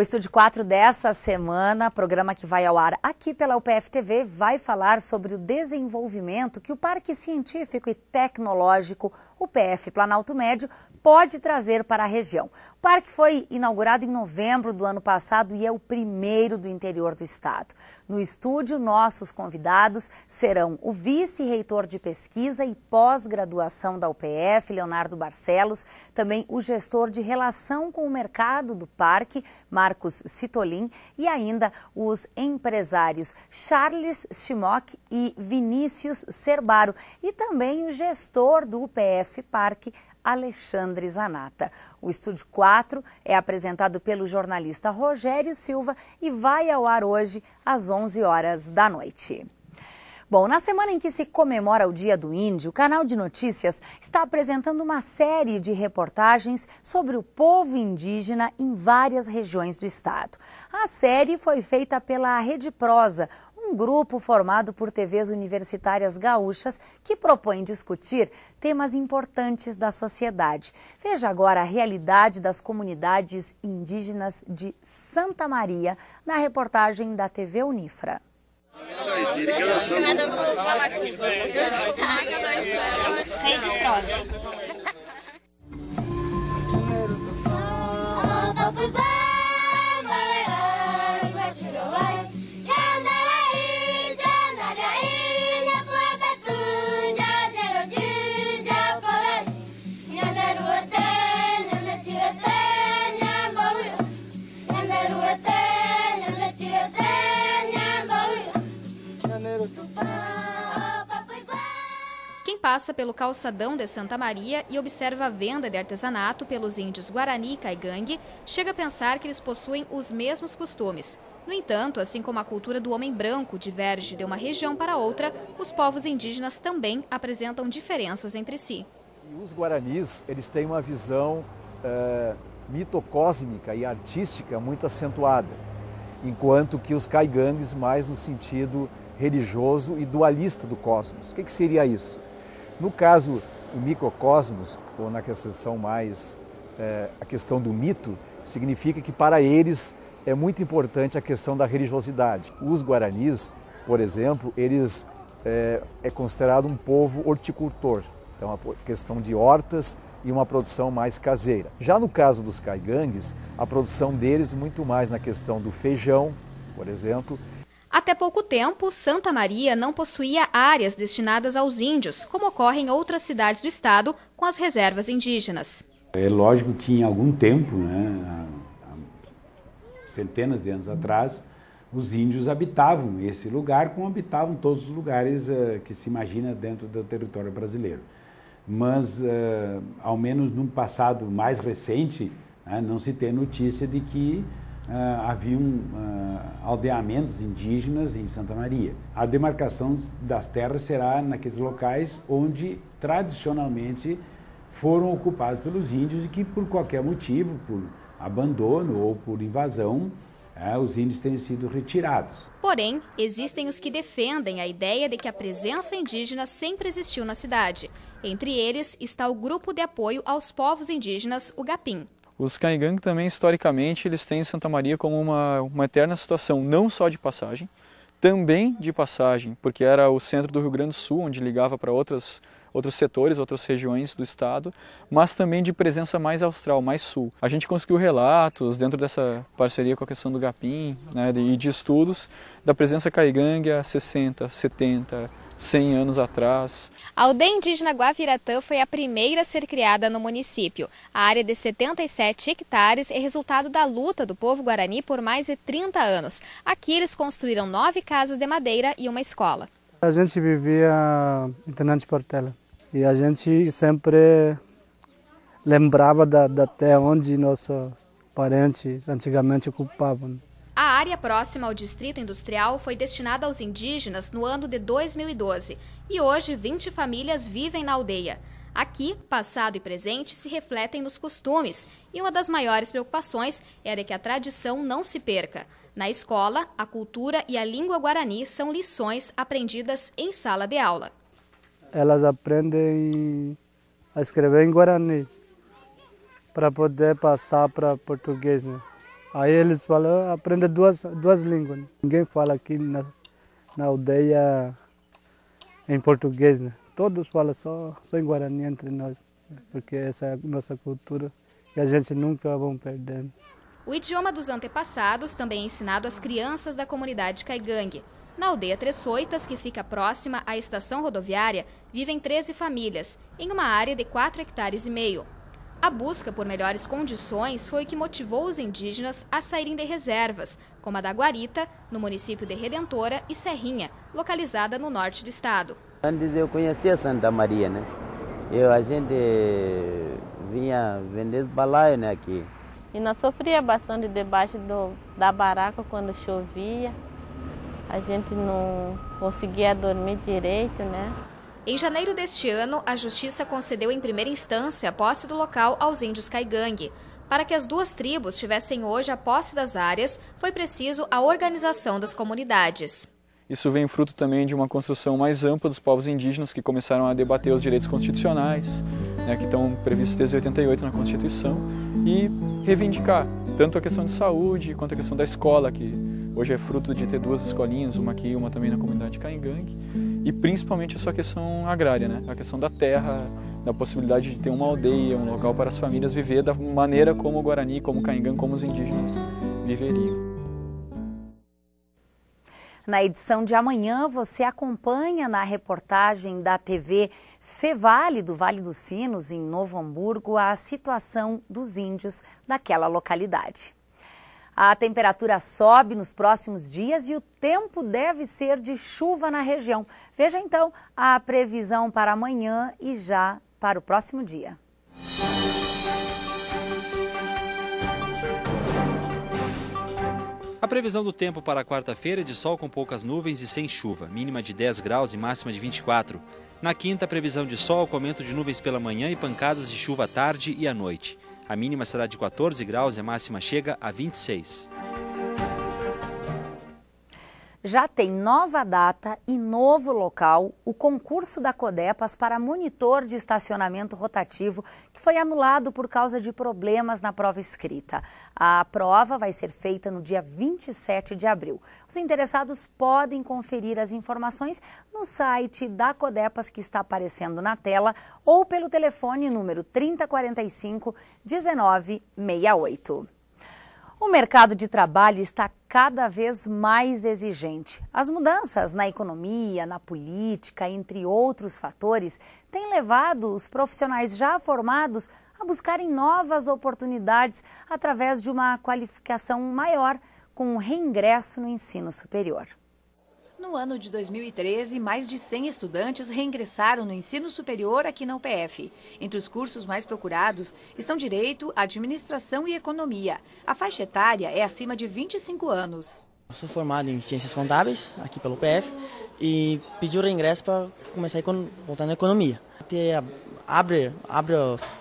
O Estúdio 4 dessa semana, programa que vai ao ar aqui pela UPF TV, vai falar sobre o desenvolvimento que o Parque Científico e Tecnológico UPF Planalto Médio pode trazer para a região. O parque foi inaugurado em novembro do ano passado e é o primeiro do interior do estado. No estúdio, nossos convidados serão o vice-reitor de pesquisa e pós-graduação da UPF, Leonardo Barcelos, também o gestor de relação com o mercado do parque, Marcos Citolin, e ainda os empresários Charles Schimock e Vinícius Cerbaro, e também o gestor do UPF Parque, Alexandre Zanata. O Estúdio 4 é apresentado pelo jornalista Rogério Silva e vai ao ar hoje às 11 horas da noite. Bom, na semana em que se comemora o Dia do Índio, o canal de notícias está apresentando uma série de reportagens sobre o povo indígena em várias regiões do estado. A série foi feita pela Rede Prosa, um grupo formado por TVs universitárias gaúchas que propõe discutir temas importantes da sociedade. Veja agora a realidade das comunidades indígenas de Santa Maria na reportagem da TV Unifra. prosa. passa pelo calçadão de Santa Maria e observa a venda de artesanato pelos índios Guarani e Caigangue, chega a pensar que eles possuem os mesmos costumes. No entanto, assim como a cultura do homem branco diverge de uma região para outra, os povos indígenas também apresentam diferenças entre si. Os guaranis eles têm uma visão é, mitocósmica e artística muito acentuada, enquanto que os caigangues mais no sentido religioso e dualista do cosmos. O que, que seria isso? No caso do microcosmos, ou na questão mais é, a questão do mito, significa que para eles é muito importante a questão da religiosidade. Os guaranis, por exemplo, eles é, é considerado um povo horticultor, então a questão de hortas e uma produção mais caseira. Já no caso dos caigangues, a produção deles muito mais na questão do feijão, por exemplo, até pouco tempo, Santa Maria não possuía áreas destinadas aos índios, como ocorre em outras cidades do estado com as reservas indígenas. É lógico que em algum tempo, né, há centenas de anos atrás, os índios habitavam esse lugar, como habitavam todos os lugares uh, que se imagina dentro do território brasileiro. Mas, uh, ao menos num passado mais recente, uh, não se tem notícia de que ah, havia haviam ah, aldeamentos indígenas em Santa Maria. A demarcação das terras será naqueles locais onde tradicionalmente foram ocupados pelos índios e que por qualquer motivo, por abandono ou por invasão, ah, os índios têm sido retirados. Porém, existem os que defendem a ideia de que a presença indígena sempre existiu na cidade. Entre eles está o Grupo de Apoio aos Povos Indígenas, o GAPIM. Os Caingang também, historicamente, eles têm Santa Maria como uma, uma eterna situação, não só de passagem, também de passagem, porque era o centro do Rio Grande do Sul, onde ligava para outras outros setores, outras regiões do estado, mas também de presença mais austral, mais sul. A gente conseguiu relatos dentro dessa parceria com a questão do Gapim né, e de estudos da presença há 60, 70, 100 anos atrás. A aldeia indígena Guaviratã foi a primeira a ser criada no município. A área é de 77 hectares é resultado da luta do povo guarani por mais de 30 anos. Aqui eles construíram nove casas de madeira e uma escola. A gente vivia em Tenente Portela e a gente sempre lembrava da, da terra onde nossos parentes antigamente ocupavam. A área próxima ao distrito industrial foi destinada aos indígenas no ano de 2012 e hoje 20 famílias vivem na aldeia. Aqui, passado e presente se refletem nos costumes, e uma das maiores preocupações era que a tradição não se perca. Na escola, a cultura e a língua guarani são lições aprendidas em sala de aula. Elas aprendem a escrever em guarani para poder passar para português, né? Aí eles falam, ah, aprende duas, duas línguas. Né? Ninguém fala aqui na, na aldeia em português, né? Todos falam só, só em Guarani entre nós, porque essa é a nossa cultura e a gente nunca vai perder. O idioma dos antepassados também é ensinado às crianças da comunidade Caigangue. Na aldeia Tressoitas, que fica próxima à estação rodoviária, vivem 13 famílias, em uma área de 4 hectares e meio. A busca por melhores condições foi o que motivou os indígenas a saírem de reservas, como a da Guarita, no município de Redentora, e Serrinha, localizada no norte do estado. Antes eu conhecia Santa Maria, né? Eu, a gente vinha vender balaio né, aqui. E nós sofria bastante debaixo do, da baraca quando chovia. A gente não conseguia dormir direito, né? Em janeiro deste ano, a Justiça concedeu em primeira instância a posse do local aos índios Caigangue. Para que as duas tribos tivessem hoje a posse das áreas, foi preciso a organização das comunidades. Isso vem fruto também de uma construção mais ampla dos povos indígenas que começaram a debater os direitos constitucionais, né, que estão previstos desde 88 na Constituição, e reivindicar tanto a questão de saúde quanto a questão da escola, que hoje é fruto de ter duas escolinhas, uma aqui e uma também na comunidade de e principalmente a sua questão agrária, né? a questão da terra, da possibilidade de ter uma aldeia, um local para as famílias viver da maneira como o Guarani, como o Caingang, como os indígenas viveriam. Na edição de amanhã, você acompanha na reportagem da TV Fevale do Vale dos Sinos, em Novo Hamburgo, a situação dos índios daquela localidade. A temperatura sobe nos próximos dias e o tempo deve ser de chuva na região. Veja então a previsão para amanhã e já para o próximo dia. previsão do tempo para quarta-feira é de sol com poucas nuvens e sem chuva, mínima de 10 graus e máxima de 24. Na quinta, previsão de sol com aumento de nuvens pela manhã e pancadas de chuva à tarde e à noite. A mínima será de 14 graus e a máxima chega a 26 já tem nova data e novo local o concurso da Codepas para monitor de estacionamento rotativo, que foi anulado por causa de problemas na prova escrita. A prova vai ser feita no dia 27 de abril. Os interessados podem conferir as informações no site da Codepas, que está aparecendo na tela, ou pelo telefone número 3045 1968. O mercado de trabalho está cada vez mais exigente. As mudanças na economia, na política, entre outros fatores, têm levado os profissionais já formados a buscarem novas oportunidades através de uma qualificação maior com o reingresso no ensino superior. No ano de 2013, mais de 100 estudantes reingressaram no ensino superior aqui na UPF. Entre os cursos mais procurados estão Direito, Administração e Economia. A faixa etária é acima de 25 anos. Eu sou formado em Ciências Contábeis, aqui pelo UPF, e pedi o reingresso para começar a voltar na Economia. Te abre, abre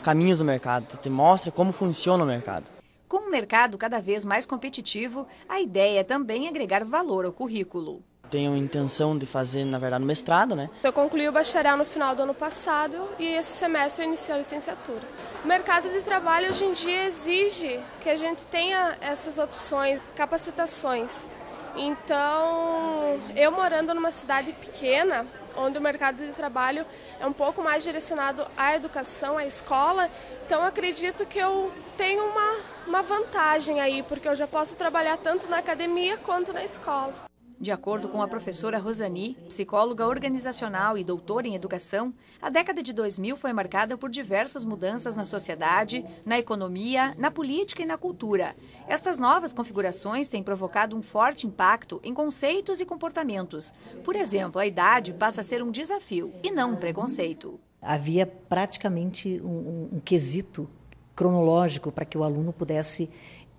caminhos no mercado, te mostra como funciona o mercado. Com o mercado cada vez mais competitivo, a ideia é também agregar valor ao currículo tenho intenção de fazer, na verdade, mestrado, né? Eu concluí o bacharel no final do ano passado e esse semestre iniciei a licenciatura. O mercado de trabalho hoje em dia exige que a gente tenha essas opções, capacitações. Então, eu morando numa cidade pequena, onde o mercado de trabalho é um pouco mais direcionado à educação, à escola, então acredito que eu tenho uma, uma vantagem aí, porque eu já posso trabalhar tanto na academia quanto na escola. De acordo com a professora Rosani, psicóloga organizacional e doutora em educação, a década de 2000 foi marcada por diversas mudanças na sociedade, na economia, na política e na cultura. Estas novas configurações têm provocado um forte impacto em conceitos e comportamentos. Por exemplo, a idade passa a ser um desafio e não um preconceito. Havia praticamente um, um, um quesito cronológico para que o aluno pudesse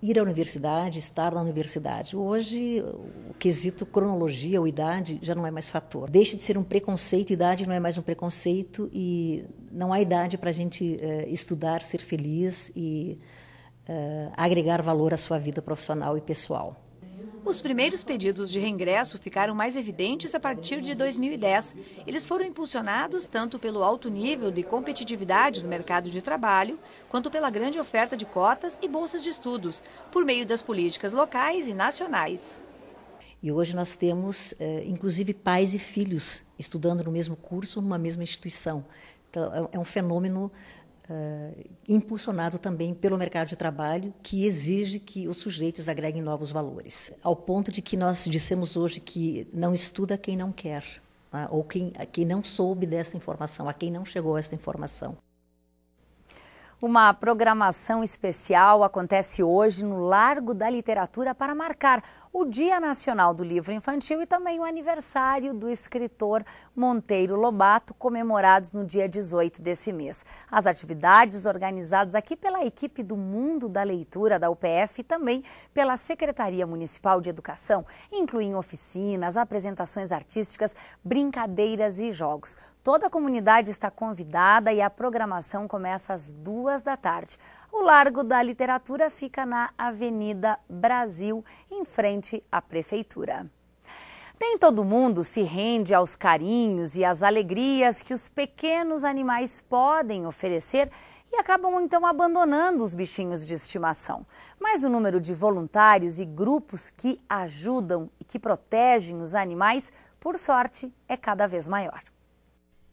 ir à universidade, estar na universidade. Hoje, o quesito cronologia ou idade já não é mais fator. Deixa de ser um preconceito, idade não é mais um preconceito e não há idade para a gente uh, estudar, ser feliz e uh, agregar valor à sua vida profissional e pessoal. Os primeiros pedidos de reingresso ficaram mais evidentes a partir de 2010. Eles foram impulsionados tanto pelo alto nível de competitividade do mercado de trabalho, quanto pela grande oferta de cotas e bolsas de estudos, por meio das políticas locais e nacionais. E hoje nós temos, eh, inclusive, pais e filhos estudando no mesmo curso, numa mesma instituição. Então, é um é fenômeno uh, impulsionado também pelo mercado de trabalho, que exige que os sujeitos agreguem novos valores. Ao ponto de que nós dissemos hoje que não estuda quem não quer, né, ou quem, quem não soube dessa informação, a quem não chegou essa informação. Uma programação especial acontece hoje no Largo da Literatura para marcar o Dia Nacional do Livro Infantil e também o aniversário do escritor Monteiro Lobato, comemorados no dia 18 desse mês. As atividades organizadas aqui pela equipe do Mundo da Leitura da UPF e também pela Secretaria Municipal de Educação incluem oficinas, apresentações artísticas, brincadeiras e jogos. Toda a comunidade está convidada e a programação começa às duas da tarde. O Largo da Literatura fica na Avenida Brasil, em frente à Prefeitura. Nem todo mundo se rende aos carinhos e às alegrias que os pequenos animais podem oferecer e acabam então abandonando os bichinhos de estimação. Mas o número de voluntários e grupos que ajudam e que protegem os animais, por sorte, é cada vez maior.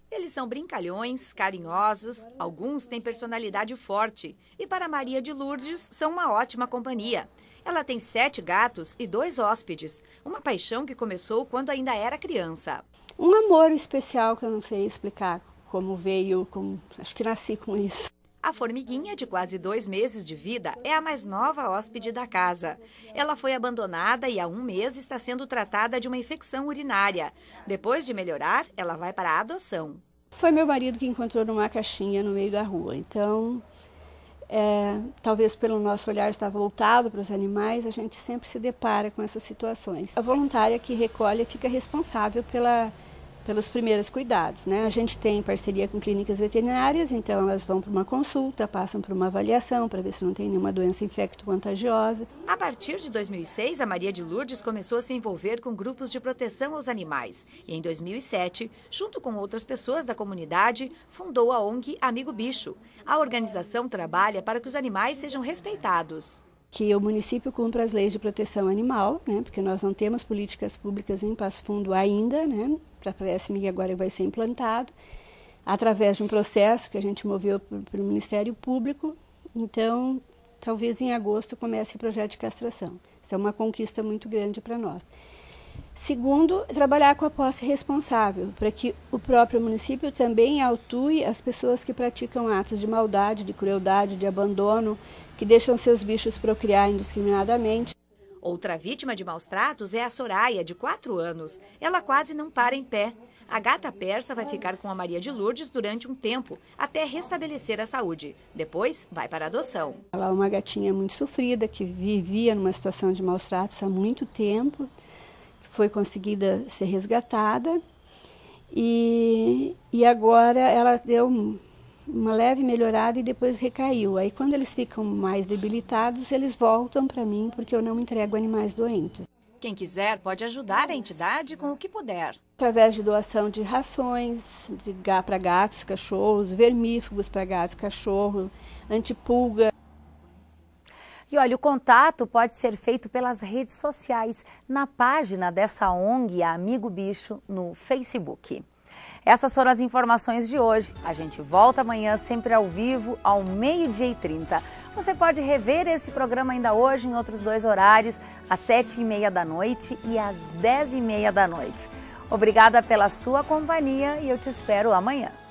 Eles são brincalhões, carinhosos, alguns têm personalidade forte e, para Maria de Lourdes, são uma ótima companhia. Ela tem sete gatos e dois hóspedes, uma paixão que começou quando ainda era criança. Um amor especial que eu não sei explicar como veio, como... acho que nasci com isso. A formiguinha, de quase dois meses de vida, é a mais nova hóspede da casa. Ela foi abandonada e há um mês está sendo tratada de uma infecção urinária. Depois de melhorar, ela vai para a adoção. Foi meu marido que encontrou numa caixinha no meio da rua. Então, é, talvez pelo nosso olhar estar voltado para os animais, a gente sempre se depara com essas situações. A voluntária que recolhe fica responsável pela pelos primeiros cuidados. Né? A gente tem parceria com clínicas veterinárias, então elas vão para uma consulta, passam por uma avaliação para ver se não tem nenhuma doença infecto-contagiosa. A partir de 2006, a Maria de Lourdes começou a se envolver com grupos de proteção aos animais e, em 2007, junto com outras pessoas da comunidade, fundou a ONG Amigo Bicho. A organização trabalha para que os animais sejam respeitados que o município cumpra as leis de proteção animal, né, porque nós não temos políticas públicas em Passo Fundo ainda, né, para a PSMI agora vai ser implantado, através de um processo que a gente moveu para o Ministério Público. Então, talvez em agosto comece o projeto de castração. Isso é uma conquista muito grande para nós. Segundo, trabalhar com a posse responsável, para que o próprio município também autue as pessoas que praticam atos de maldade, de crueldade, de abandono, que deixam seus bichos procriar indiscriminadamente. Outra vítima de maus tratos é a Soraya, de 4 anos. Ela quase não para em pé. A gata persa vai ficar com a Maria de Lourdes durante um tempo, até restabelecer a saúde. Depois, vai para adoção. Ela é uma gatinha muito sofrida, que vivia numa situação de maus tratos há muito tempo foi conseguida ser resgatada e, e agora ela deu uma leve melhorada e depois recaiu. Aí quando eles ficam mais debilitados, eles voltam para mim porque eu não entrego animais doentes. Quem quiser pode ajudar a entidade com o que puder. Através de doação de rações, de para gatos, cachorros, vermífugos para gatos, cachorro, antipulga. E olha, o contato pode ser feito pelas redes sociais, na página dessa ONG Amigo Bicho no Facebook. Essas foram as informações de hoje. A gente volta amanhã, sempre ao vivo, ao meio-dia e trinta. Você pode rever esse programa ainda hoje em outros dois horários, às sete e meia da noite e às dez e meia da noite. Obrigada pela sua companhia e eu te espero amanhã.